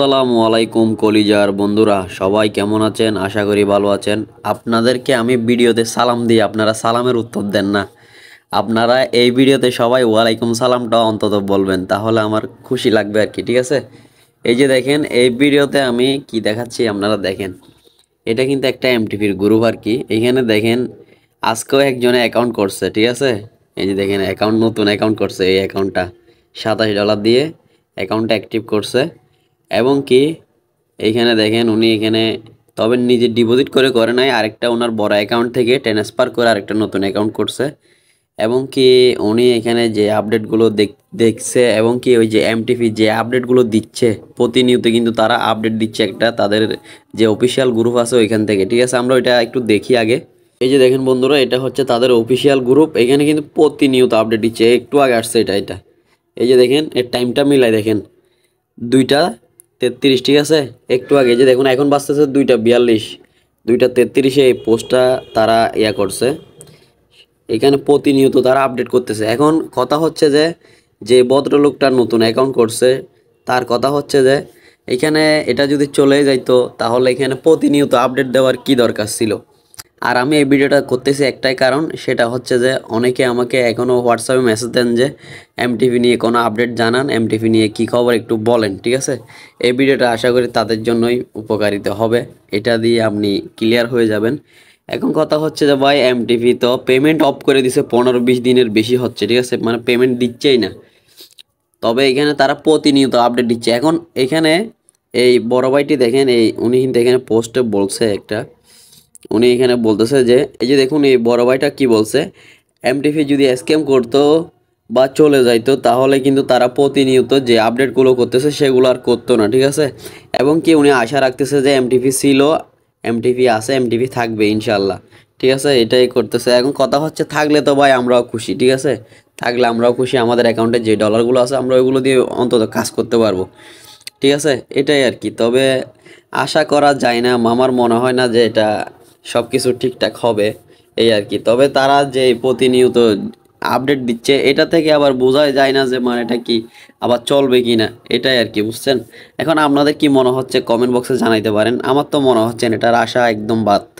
সালামু আলাইকুম কলিজার বন্ধুরা সবাই কেমন আছেন আশা করি ভালো আছেন আপনাদেরকে আমি ভিডিওতে সালাম দিই আপনারা সালামের উত্তর দেন না আপনারা এই ভিডিওতে সবাই ওয়ালাইকুম সালামটা অন্তত বলবেন তাহলে আমার খুশি লাগবে আর কি ঠিক আছে এই যে দেখেন এই ভিডিওতে আমি কি দেখাচ্ছি আপনারা দেখেন এটা কিন্তু একটা এমটিভির গ্রুপ আর কি এখানে দেখেন আজকেও একজনে অ্যাকাউন্ট করছে ঠিক আছে এই যে দেখেন অ্যাকাউন্ট নতুন অ্যাকাউন্ট করছে এই অ্যাকাউন্টটা সাতাশ ডলার দিয়ে অ্যাকাউন্টটা অ্যাক্টিভ করছে এবং কি এখানে দেখেন উনি এখানে তবে নিজে ডিপোজিট করে করে নাই আরেকটা ওনার বড় অ্যাকাউন্ট থেকে ট্রান্সফার করে আরেকটা নতুন অ্যাকাউন্ট করছে এবং কি উনি এখানে যে আপডেটগুলো দেখ দেখছে এবং কি ওই যে এমটিভি যে আপডেটগুলো দিচ্ছে প্রতিনিয়ত কিন্তু তারা আপডেট দিচ্ছে একটা তাদের যে অফিসিয়াল গ্রুপ আছে ওইখান থেকে ঠিক আছে আমরা ওইটা একটু দেখি আগে এই যে দেখেন বন্ধুরা এটা হচ্ছে তাদের অফিসিয়াল গ্রুপ এখানে কিন্তু প্রতিনিয়ত আপডেট দিচ্ছে একটু আগে আসছে এটা এটা এই যে দেখেন এর টাইমটা মিলাই দেখেন দুইটা তেত্রিশ ঠিক আছে একটু আগে যে দেখুন এখন বাঁচতেছে দুইটা বিয়াল্লিশ দুইটা তেত্রিশে এই পোস্টটা তারা ইয়া করছে এখানে প্রতিনিয়ত তারা আপডেট করতেছে এখন কথা হচ্ছে যে যে ভদ্রলোকটা নতুন অ্যাকাউন্ট করছে তার কথা হচ্ছে যে এখানে এটা যদি চলে যাইতো তাহলে এখানে প্রতিনিয়ত আপডেট দেওয়ার কি দরকার ছিল আর আমি এই ভিডিওটা করতেছি একটাই কারণ সেটা হচ্ছে যে অনেকে আমাকে এখনও হোয়াটসঅ্যাপে মেসেজ দেন যে এমটিভি নিয়ে কোনো আপডেট জানান এমটিভি নিয়ে কি খবর একটু বলেন ঠিক আছে এই ভিডিওটা আশা করি তাদের জন্যই উপকারিত হবে এটা দিয়ে আপনি ক্লিয়ার হয়ে যাবেন এখন কথা হচ্ছে যে ভাই এমটিভি তো পেমেন্ট অফ করে দিছে পনেরো বিশ দিনের বেশি হচ্ছে ঠিক আছে মানে পেমেন্ট দিচ্ছেই না তবে এখানে তারা প্রতিনিয়ত আপডেট দিচ্ছে এখন এখানে এই বড় ভাইটি দেখেন এই উনি কিন্তু এখানে পোস্টে বলছে একটা উনি এখানে বলতেছে যে এই যে দেখুন এই বড় ভাইটা কী বলছে এমটিভি যদি স্ক্যাম করতো বা চলে যাইতো তাহলে কিন্তু তারা প্রতিনিয়ত যে আপডেটগুলো করতেছে সেগুলো আর করতো না ঠিক আছে এবং কি উনি আশা রাখতেছে যে এমটিভি ছিল এমটিভি আছে এমটিভি থাকবে ইনশাল্লাহ ঠিক আছে এটাই করতেছে এখন কথা হচ্ছে থাকলে তো ভাই আমরাও খুশি ঠিক আছে থাকলে আমরাও খুশি আমাদের অ্যাকাউন্টে যে ডলারগুলো আছে আমরা ওইগুলো দিয়ে অন্তত কাজ করতে পারবো ঠিক আছে এটাই আর কি তবে আশা করা যায় না আমার মনে হয় না যে এটা সব কিছু ঠিকঠাক হবে এই আর কি তবে তারা যে প্রতিনিয়ত আপডেট দিচ্ছে এটা থেকে আবার বোঝাই যায় না যে মানে এটা কি আবার চলবে কি না এটাই আর কি বুঝছেন এখন আপনাদের কি মনে হচ্ছে কমেন্ট বক্সে জানাইতে পারেন আমার তো মনে হচ্ছে এটার আশা একদম বাদ